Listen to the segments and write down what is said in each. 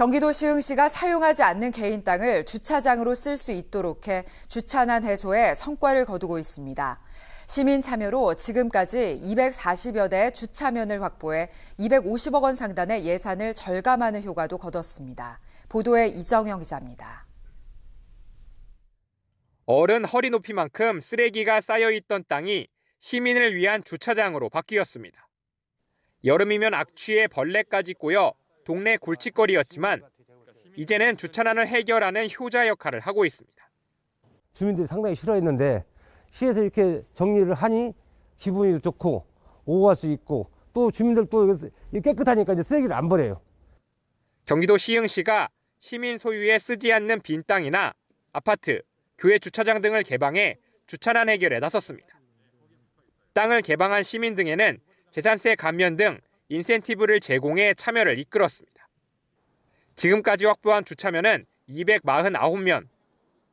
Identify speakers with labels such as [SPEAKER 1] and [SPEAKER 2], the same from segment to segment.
[SPEAKER 1] 경기도 시흥시가 사용하지 않는 개인 땅을 주차장으로 쓸 수 있도록 해 주차난 해소에 성과를 거두고 있습니다. 시민 참여로 지금까지 240여 대의 주차면을 확보해 250억 원 상단의 예산을 절감하는 효과도 거뒀습니다. 보도에 이정영 기자입니다.
[SPEAKER 2] 어른 허리 높이만큼 쓰레기가 쌓여 있던 땅이 시민을 위한 주차장으로 바뀌었습니다. 여름이면 악취에 벌레까지 꼬여 동네 골칫거리였지만 이제는 주차난을 해결하는 효자 역할을 하고 있습니다.
[SPEAKER 3] 주민들이 상당히 싫어했는데 시에서 이렇게 정리를 하니 기분이 좋고 오갈 수 있고 또 주민들 또 깨끗하니까 이제 쓰레기를 안 버려요.
[SPEAKER 2] 경기도 시흥시가 시민 소유에 쓰지 않는 빈 땅이나 아파트, 교회 주차장 등을 개방해 주차난 해결에 나섰습니다. 땅을 개방한 시민 등에는 재산세 감면 등 인센티브를 제공해 참여를 이끌었습니다. 지금까지 확보한 주차면은 249면,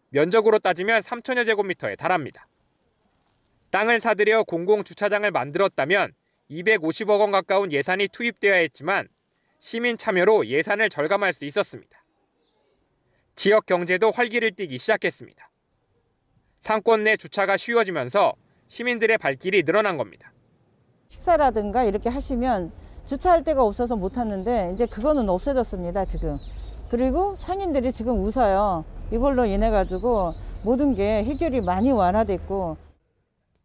[SPEAKER 2] 면적으로 따지면 3천여 제곱미터에 달합니다. 땅을 사들여 공공주차장을 만들었다면 250억 원 가까운 예산이 투입되어야 했지만 시민 참여로 예산을 절감할 수 있었습니다. 지역 경제도 활기를 띠기 시작했습니다. 상권 내 주차가 쉬워지면서 시민들의 발길이 늘어난 겁니다.
[SPEAKER 4] 식사라든가 이렇게 하시면 주차할 데가 없어서 못 탔는데 이제 그거는 없어졌습니다 지금 그리고 상인들이 지금 웃어요 이걸로 인해 가지고 모든 게 해결이 많이 완화됐고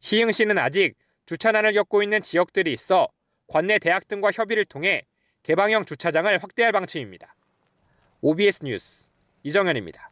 [SPEAKER 2] 시흥시는 아직 주차난을 겪고 있는 지역들이 있어 관내 대학 등과 협의를 통해 개방형 주차장을 확대할 방침입니다. OBS 뉴스 이정현입니다.